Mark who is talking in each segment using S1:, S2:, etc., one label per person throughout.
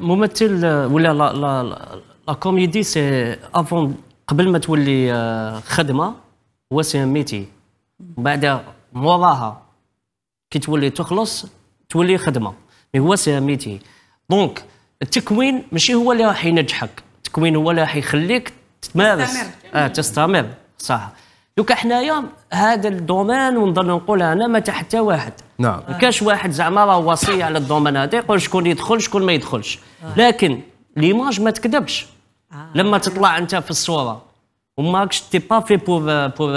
S1: ممثل ولا لا لا لا كوميدي سي افون قبل ما تولي آه، خدمه هو سي ميتي بعد موراها كي تولي تخلص تولي خدمه مي هو سي ميتي دونك التكوين ماشي هو اللي راح ينجحك التكوين هو اللي راح يخليك تمارس تستمر. اه تستمر صح دوكا حنايا هذا الدومين ونظل نقول انا ما تحت واحد نعم كاش واحد زعما راه وصي على الدومين هذا يقول شكون يدخل شكون ما يدخلش آه. لكن ليماج ما تكذبش آه. لما تطلع انت في الصوره وما كش تي با في بور بور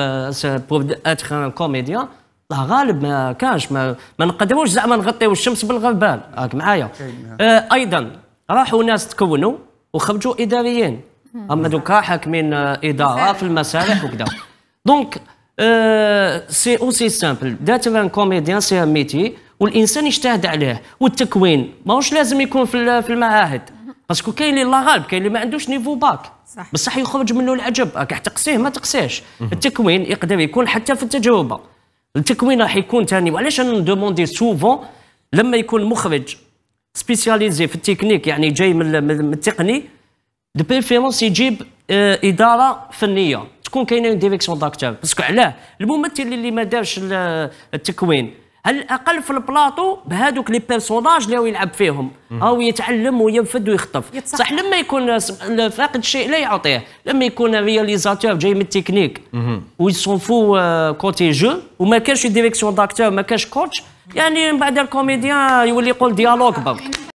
S1: بور اتر كوميديان لا غالب ما كانش ما, ما نقدروش زعما نغطيو الشمس بالغربال راك معايا نعم. آه ايضا راحوا ناس تكونوا وخرجوا اداريين اما دوكا حاكمين اداره في المسارح وكذا دونك سي اوسي سامبل ان كوميديان سي ان ميتي والانسان يجتهد عليه والتكوين ماهوش لازم يكون في في المعاهد باسكو كاين اللي لا غالب كاين اللي ما عندوش نيفو باك صح. بصح يخرج منه العجب راك تقسيه ما تقسيهش التكوين يقدر يكون حتى في التجربه التكوين راح يكون ثاني وعلاش انا ندوموندي سوفون لما يكون مخرج سبيسياليزي في التكنيك يعني جاي من التقني دو بريفيرونس يجيب اداره فنيه تكون كاينه ديريكسيون داكتور باسكو علاه الممثل اللي ما دارش التكوين على الاقل في البلاطو بهذوك لي بيرسوناج اللي هو يلعب فيهم او يتعلم وينفذ ويخطف صح لما يكون فاقد الشيء لا يعطيه لما يكون رياليزاتور جاي من التكنيك فو كوتي جو وما كانش ديريكسيون داكتور ما كانش كوتش يعني من بعد الكوميديان يولي يقول ديالوج برك